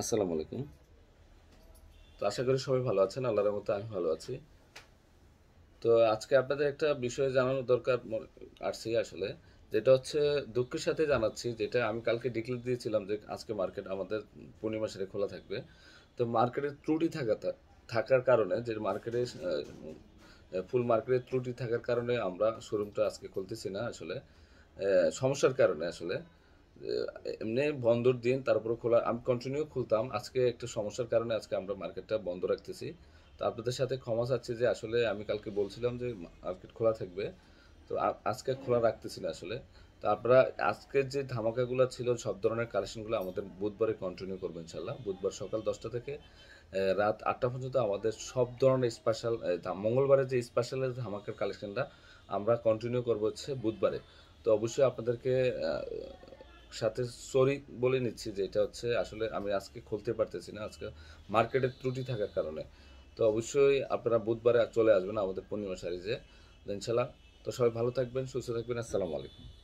আসসালামু আলাইকুম তো আশা করি সবাই ভালো আছেন আল্লাহর মতো আমি ভালো আছি তো আজকে আপনাদের একটা বিষয় জানানো দরকার আসছি আসলে যেটা হচ্ছে দুঃখের সাথে জানাচ্ছি যেটা আমি কালকে ডিক্লেয়ার দিয়েছিলাম যে আজকে মার্কেট আমাদের পূর্ণিমা সেরে খোলা থাকবে তো মার্কেটের ত্রুটি থাকা থাকার কারণে যে মার্কেটে ফুল মার্কেটের ত্রুটি থাকার কারণে আমরা শোরুমটা আজকে খুলতেছি না আসলে সমস্যার কারণে আসলে এমনি বন্দর দিন তারপরে খোলা আমি কন্টিনিউ খুলতাম আজকে একটা সমস্যার কারণে আজকে আমরা মার্কেটটা বন্ধ রাখতেছি তো আপনাদের সাথে ক্ষমা চাচ্ছি যে আসলে আমি কালকে বলছিলাম যে মার্কেট খোলা থাকবে তো আজকে খোলা রাখতেছি না আসলে তো আপনারা আজকের যে ধামাকাগুলো ছিল সব ধরনের কালেকশনগুলো আমাদের বুধবারে কন্টিনিউ করবো ইনশাল্লাহ বুধবার সকাল দশটা থেকে রাত আটটা পর্যন্ত আমাদের সব ধরনের স্পেশাল মঙ্গলবারে যে স্পেশাল ধামাকার কালেকশনটা আমরা কন্টিনিউ করবো হচ্ছে বুধবারে তো অবশ্যই আপনাদেরকে সাথে সরি বলে নিচ্ছি যে এটা হচ্ছে আসলে আমি আজকে খুলতে পারতেছি না আজকে মার্কেটের ত্রুটি থাকার কারণে তো অবশ্যই আপনারা বুধবারে চলে আসবেন আমাদের পূর্ণিমা সারিজে ইনশাল্লাহ তো সবাই ভালো থাকবেন সুস্থ থাকবেন আসসালামু আলাইকুম